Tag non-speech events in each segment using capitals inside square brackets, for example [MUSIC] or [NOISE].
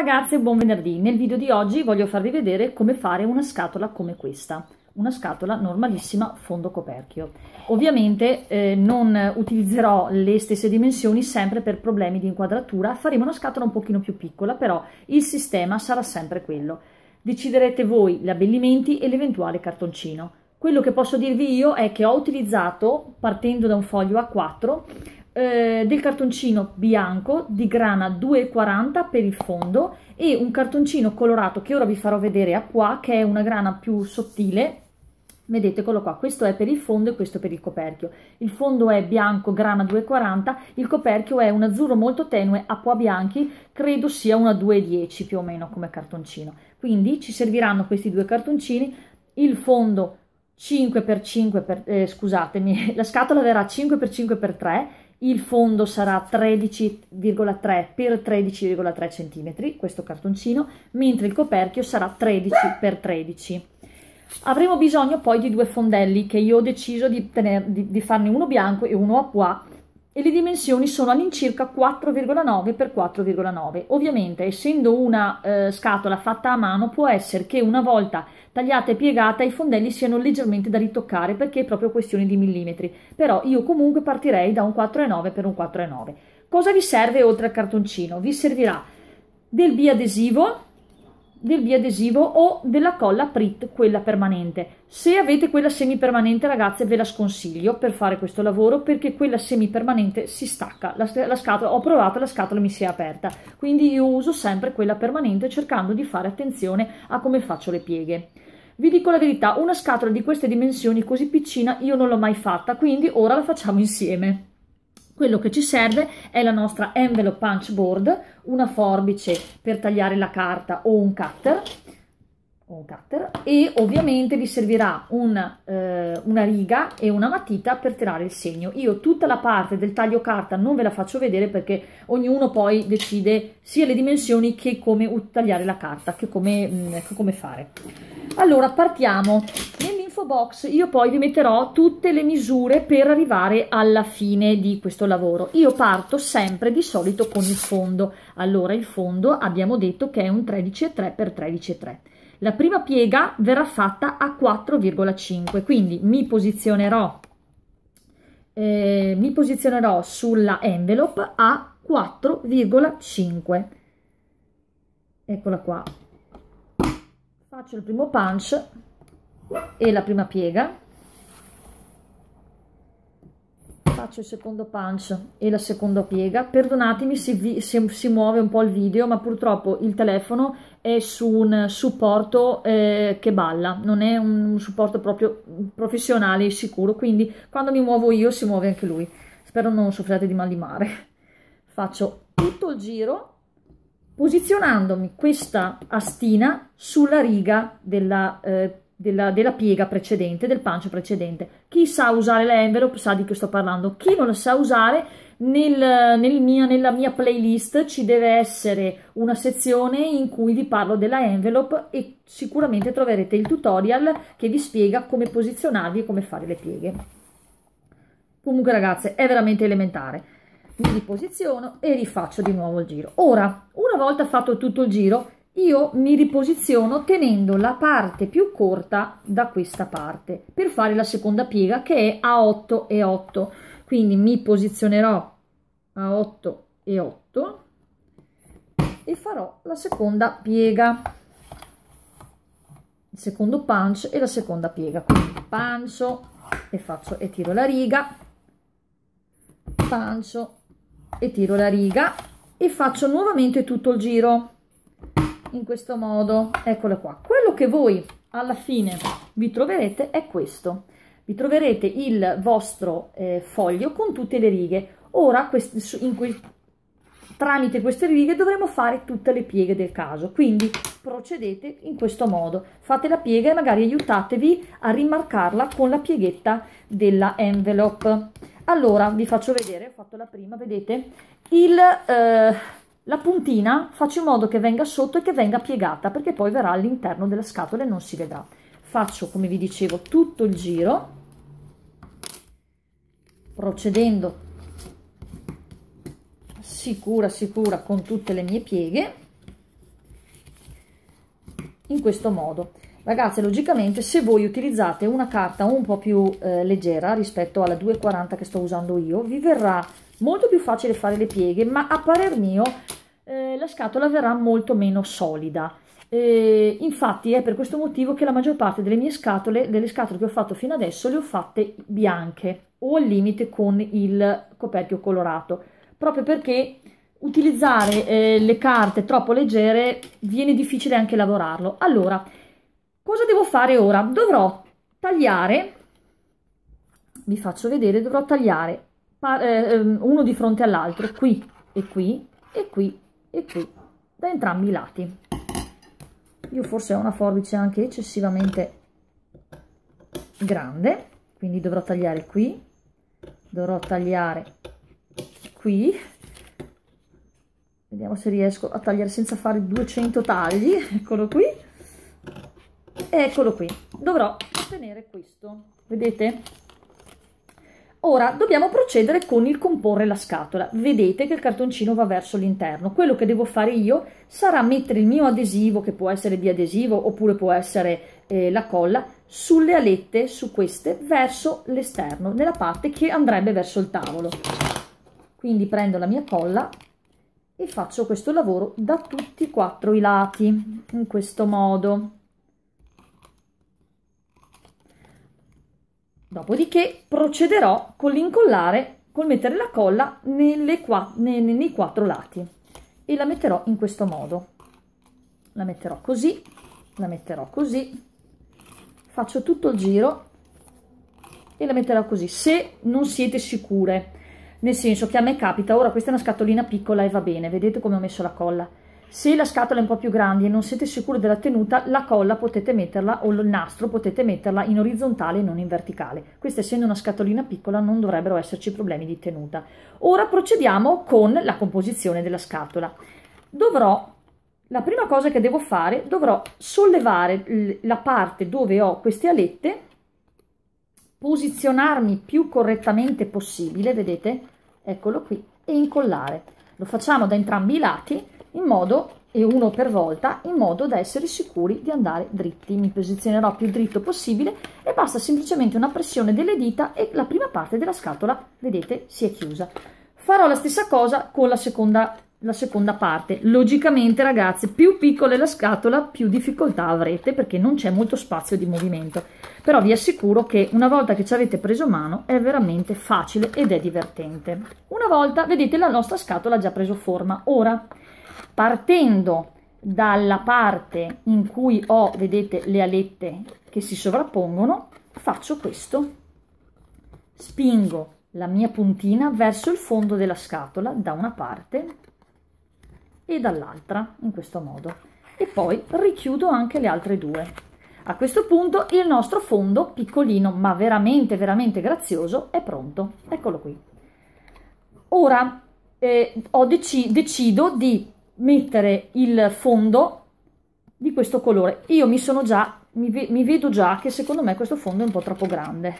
ragazzi buon venerdì! Nel video di oggi voglio farvi vedere come fare una scatola come questa, una scatola normalissima fondo coperchio. Ovviamente eh, non utilizzerò le stesse dimensioni sempre per problemi di inquadratura, faremo una scatola un pochino più piccola, però il sistema sarà sempre quello. Deciderete voi gli abbellimenti e l'eventuale cartoncino. Quello che posso dirvi io è che ho utilizzato, partendo da un foglio A4, eh, del cartoncino bianco di grana 2,40 per il fondo e un cartoncino colorato che ora vi farò vedere a qua che è una grana più sottile vedete eccolo qua questo è per il fondo e questo per il coperchio il fondo è bianco grana 2,40 il coperchio è un azzurro molto tenue a qua bianchi credo sia una 2,10 più o meno come cartoncino quindi ci serviranno questi due cartoncini il fondo 5 x 5 per, eh, scusatemi [LAUGHS] la scatola verrà 5 x 5 x 3 il fondo sarà 13,3 x 13,3 cm, questo cartoncino, mentre il coperchio sarà 13 x 13 Avremo bisogno poi di due fondelli che io ho deciso di, tenere, di, di farne uno bianco e uno a pois e le dimensioni sono all'incirca 4,9 x 4,9. Ovviamente, essendo una eh, scatola fatta a mano, può essere che una volta tagliata e piegata i fondelli siano leggermente da ritoccare perché è proprio questione di millimetri. Però io comunque partirei da un 4,9 per un 4,9. Cosa vi serve oltre al cartoncino? Vi servirà del biadesivo del biadesivo o della colla Prit, quella permanente. Se avete quella semipermanente, ragazze, ve la sconsiglio per fare questo lavoro perché quella semipermanente si stacca. La, la scatola, ho provato, la scatola mi si è aperta. Quindi io uso sempre quella permanente cercando di fare attenzione a come faccio le pieghe. Vi dico la verità, una scatola di queste dimensioni così piccina io non l'ho mai fatta, quindi ora la facciamo insieme quello che ci serve è la nostra envelope punch board, una forbice per tagliare la carta o un cutter, o un cutter e ovviamente vi servirà una, eh, una riga e una matita per tirare il segno. Io tutta la parte del taglio carta non ve la faccio vedere perché ognuno poi decide sia le dimensioni che come tagliare la carta, che come, mh, mm, che come fare. Allora partiamo. Nel nell'info box io poi vi metterò tutte le misure per arrivare alla fine di questo lavoro. Io parto sempre di solito con il fondo. Allora il fondo abbiamo detto che è un 13,3 x 13,3. La prima piega verrà fatta a 4,5, quindi mi posizionerò, eh, mi posizionerò sulla envelope a 4,5. Eccola qua. Faccio il primo punch e la prima piega faccio il secondo punch e la seconda piega perdonatemi se, vi, se, si muove un po' il video ma purtroppo il telefono è su un supporto eh, che balla non è un supporto proprio professionale e sicuro quindi quando mi muovo io si muove anche lui spero non soffriate di mal di mare faccio tutto il giro posizionandomi questa astina sulla riga della eh, della, della, piega precedente, del pancio precedente. Chi sa usare l'envelope sa di che sto parlando, chi non lo sa usare nel, nel mia, nella mia playlist ci deve essere una sezione in cui vi parlo della envelope e sicuramente troverete il tutorial che vi spiega come posizionarvi e come fare le pieghe. Comunque ragazze è veramente elementare. Mi riposiziono e rifaccio di nuovo il giro. Ora, una volta fatto tutto il giro, io mi riposiziono tenendo la parte più corta da questa parte per fare la seconda piega che è a 8 e 8 quindi mi posizionerò a 8 e 8 e farò la seconda piega il secondo punch e la seconda piega quindi pancio e faccio e tiro la riga pancio e tiro la riga e faccio nuovamente tutto il giro in questo modo eccolo qua quello che voi alla fine vi troverete è questo vi troverete il vostro eh, foglio con tutte le righe ora quest quel tramite queste righe dovremo fare tutte le pieghe del caso quindi procedete in questo modo fate la piega e magari aiutatevi a rimarcarla con la pieghetta della envelope allora vi faccio vedere ho fatto la prima vedete il eh, la puntina faccio in modo che venga sotto e che venga piegata perché poi verrà all'interno della scatola e non si vedrà. Faccio come vi dicevo tutto il giro procedendo sicura sicura con tutte le mie pieghe in questo modo ragazze logicamente se voi utilizzate una carta un po più eh, leggera rispetto alla 240 che sto usando io vi verrà molto più facile fare le pieghe ma a parer mio eh, la scatola verrà molto meno solida eh, infatti è per questo motivo che la maggior parte delle mie scatole, delle scatole che ho fatto fino adesso, le ho fatte bianche o al limite con il coperchio colorato, proprio perché utilizzare eh, le carte troppo leggere viene difficile anche lavorarlo. Allora, cosa devo fare ora? Dovrò tagliare, vi faccio vedere, dovrò tagliare eh, ehm, uno di fronte all'altro, qui e qui e qui e qui, da entrambi i lati. Io forse ho una forbice anche eccessivamente grande, quindi dovrò tagliare qui, dovrò tagliare qui, vediamo se riesco a tagliare senza fare 200 tagli, [LAUGHS] eccolo qui, eccolo qui, dovrò tenere questo, vedete? Ora dobbiamo procedere con il comporre la scatola. Vedete che il cartoncino va verso l'interno. Quello che devo fare io sarà mettere il mio adesivo, che può essere biadesivo oppure può essere eh, la colla, sulle alette, su queste, verso l'esterno, nella parte che andrebbe verso il tavolo. Quindi prendo la mia colla e faccio questo lavoro da tutti e quattro i lati, in questo modo. Dopodiché procederò con l'incollare, col mettere la colla nelle, nei, nei quattro lati e la metterò in questo modo. La metterò così, la metterò così, faccio tutto il giro e la metterò così. Se non siete sicure, nel senso che a me capita, ora questa è una scatolina piccola e va bene, vedete come ho messo la colla se la scatola è un po' più grande e non siete sicuri della tenuta, la colla potete metterla o il nastro potete metterla in orizzontale e non in verticale. Questa essendo una scatolina piccola non dovrebbero esserci problemi di tenuta. Ora procediamo con la composizione della scatola. Dovrò, la prima cosa che devo fare, dovrò sollevare la parte dove ho queste alette, posizionarmi più correttamente possibile, vedete? Eccolo qui, e incollare. Lo facciamo da entrambi i lati in modo e uno per volta in modo da essere sicuri di andare dritti mi posizionerò più dritto possibile e basta semplicemente una pressione delle dita e la prima parte della scatola vedete si è chiusa farò la stessa cosa con la seconda la seconda parte logicamente ragazzi più piccola è la scatola più difficoltà avrete perché non c'è molto spazio di movimento però vi assicuro che una volta che ci avete preso mano è veramente facile ed è divertente una volta vedete la nostra scatola ha già preso forma ora partendo dalla parte in cui ho, vedete, le alette che si sovrappongono, faccio questo, spingo la mia puntina verso il fondo della scatola da una parte e dall'altra, in questo modo, e poi richiudo anche le altre due. A questo punto il nostro fondo piccolino ma veramente veramente grazioso è pronto. Eccolo qui. Ora eh, deci decido di mettere il fondo di questo colore. Io mi sono già, mi, mi, vedo già che secondo me questo fondo è un po' troppo grande.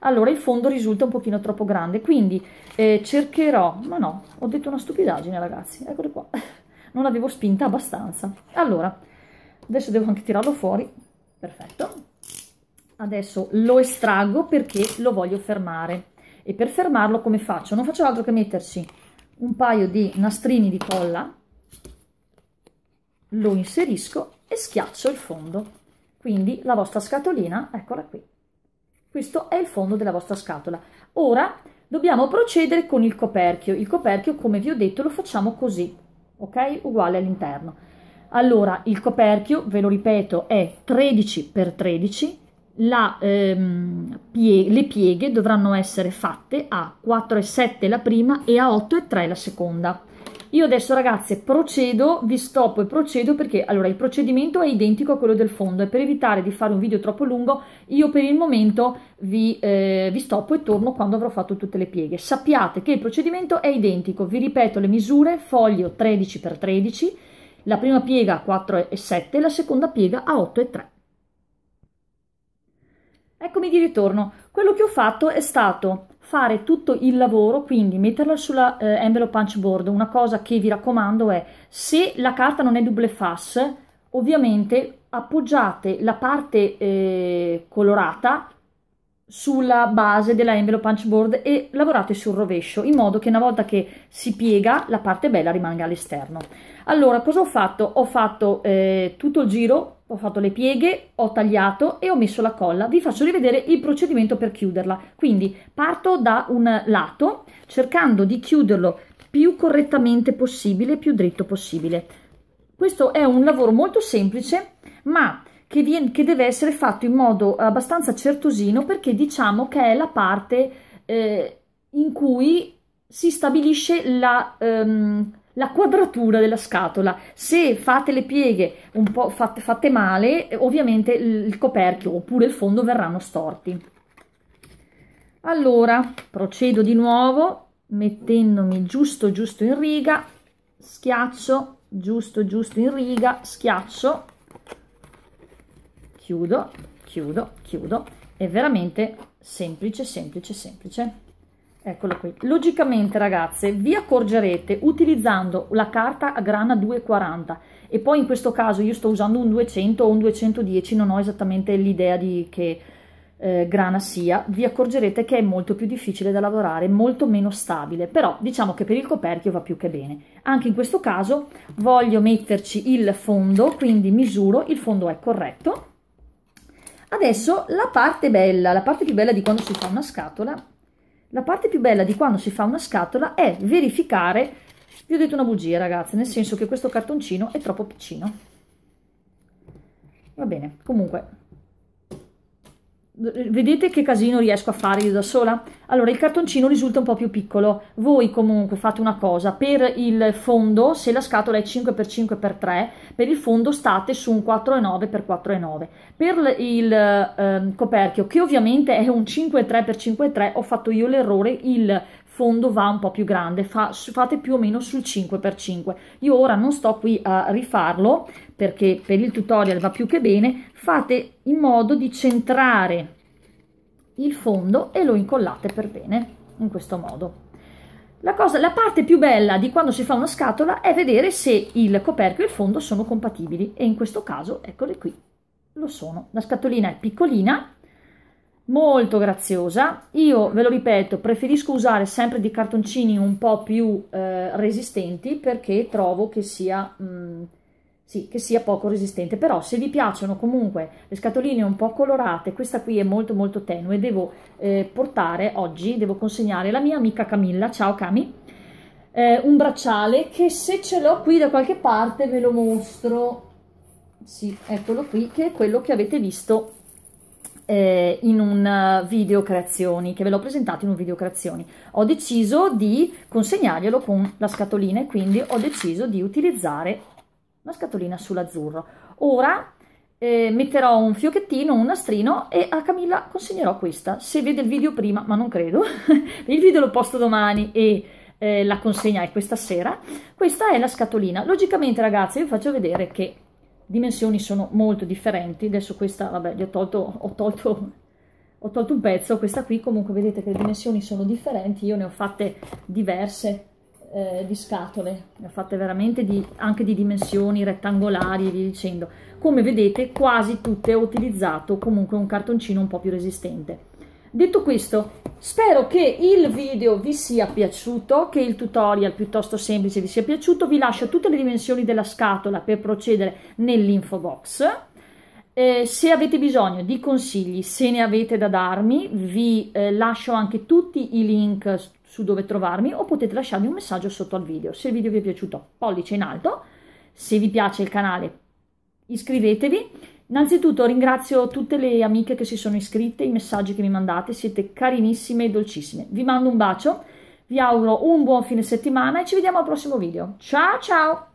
Allora il fondo risulta un pochino troppo grande, quindi eh, cercherò, ma no, ho detto una stupidaggine ragazzi, eccolo qua, [LAUGHS] non avevo spinta abbastanza. Allora, adesso devo anche tirarlo fuori, perfetto. Adesso lo estraggo perché lo voglio fermare. E per fermarlo come faccio? Non faccio altro che metterci un paio di nastrini di colla lo inserisco e schiaccio il fondo. Quindi la vostra scatolina, eccola qui. Questo è il fondo della vostra scatola. Ora dobbiamo procedere con il coperchio. Il coperchio, come vi ho detto, lo facciamo così, ok? Uguale all'interno. Allora, il coperchio, ve lo ripeto, è 13 x 13, la, ehm, pie le pieghe dovranno essere fatte a 4,7 la prima e a 8,3 la seconda. Io adesso ragazze procedo, vi stoppo e procedo perché allora il procedimento è identico a quello del fondo e per evitare di fare un video troppo lungo io per il momento vi, eh, vi stoppo e torno quando avrò fatto tutte le pieghe. Sappiate che il procedimento è identico, vi ripeto le misure, foglio 13x13, la prima piega a 4,7 la seconda piega a 8,3. Eccomi di ritorno, quello che ho fatto è stato fare tutto il lavoro, quindi metterla sulla eh, envelope punch board. Una cosa che vi raccomando è se la carta non è double face, ovviamente appoggiate la parte eh, colorata sulla base della envelope punch board e lavorate sul rovescio in modo che una volta che si piega la parte bella rimanga all'esterno allora cosa ho fatto ho fatto eh, tutto il giro ho fatto le pieghe, ho tagliato e ho messo la colla. Vi faccio rivedere il procedimento per chiuderla. Quindi parto da un lato cercando di chiuderlo più correttamente possibile, più dritto possibile. Questo è un lavoro molto semplice ma che, viene, che deve essere fatto in modo abbastanza certosino perché diciamo che è la parte eh, in cui si stabilisce la... Ehm, la quadratura della scatola. Se fate le pieghe un po' fatte, fatte male, ovviamente il coperchio oppure il fondo verranno storti. Allora, procedo di nuovo mettendomi giusto giusto in riga, schiaccio, giusto giusto in riga, schiaccio, chiudo, chiudo, chiudo. È veramente semplice, semplice, semplice. Eccolo qui. Logicamente, ragazze, vi accorgerete utilizzando la carta a grana 240 e poi in questo caso io sto usando un 200 o un 210, non ho esattamente l'idea di che eh, grana sia, vi accorgerete che è molto più difficile da lavorare, molto meno stabile, però diciamo che per il coperchio va più che bene. Anche in questo caso voglio metterci il fondo, quindi misuro, il fondo è corretto. Adesso la parte bella, la parte più bella di quando si fa una scatola la parte più bella di quando si fa una scatola è verificare, vi ho detto una bugia ragazzi, nel senso che questo cartoncino è troppo piccino. Va bene, comunque Vedete che casino riesco a fare io da sola? Allora il cartoncino risulta un po' più piccolo, voi comunque fate una cosa, per il fondo, se la scatola è 5x5x3, per il fondo state su un 49 x 4 9 per il eh, coperchio che ovviamente è un 53 x 5 x 3 ho fatto io l'errore, il fondo va un po' più grande, fa, fate più o meno sul 5x5, io ora non sto qui a rifarlo, perché per il tutorial va più che bene, fate in modo di centrare il fondo e lo incollate per bene, in questo modo. La, cosa, la parte più bella di quando si fa una scatola è vedere se il coperchio e il fondo sono compatibili e in questo caso, eccole qui, lo sono. La scatolina è piccolina, molto graziosa. Io ve lo ripeto, preferisco usare sempre dei cartoncini un po' più eh, resistenti perché trovo che sia mh, mm, sì, che sia poco resistente, però se vi piacciono comunque le scatoline un po' colorate, questa qui è molto molto tenue, devo eh, portare oggi, devo consegnare la mia amica Camilla, ciao Cami, eh, un bracciale che se ce l'ho qui da qualche parte ve lo mostro, sì, eccolo qui, che è quello che avete visto eh, in un eh, video creazioni, che ve l'ho presentato in un video creazioni. Ho deciso di consegnarglielo con la scatolina e quindi ho deciso di utilizzare una scatolina sull'azzurro. Ora eh, metterò un fiocchettino, un nastrino e a Camilla consegnerò questa. Se vede il video prima, ma non credo, [LAUGHS] il video lo posto domani e eh, la consegna è questa sera. Questa è la scatolina. Logicamente ragazzi vi faccio vedere che dimensioni sono molto differenti. Adesso questa, vabbè, gli ho tolto, ho tolto ho tolto un pezzo, questa qui comunque vedete che le dimensioni sono differenti, io ne ho fatte diverse eh, di scatole, fatte veramente di, anche di dimensioni rettangolari e via dicendo. Come vedete quasi tutte ho utilizzato comunque un cartoncino un po' più resistente. Detto questo, spero che il video vi sia piaciuto, che il tutorial piuttosto semplice vi sia piaciuto, vi lascio tutte le dimensioni della scatola per procedere nell'info box. Eh, se avete bisogno di consigli, se ne avete da darmi, vi eh, lascio anche tutti i link su dove trovarmi o potete lasciarmi un messaggio sotto al video. Se il video vi è piaciuto, pollice in alto. Se vi piace il canale, iscrivetevi. Innanzitutto ringrazio tutte le amiche che si sono iscritte, i messaggi che mi mandate, siete carinissime e dolcissime. Vi mando un bacio, vi auguro un buon fine settimana e ci vediamo al prossimo video. Ciao ciao!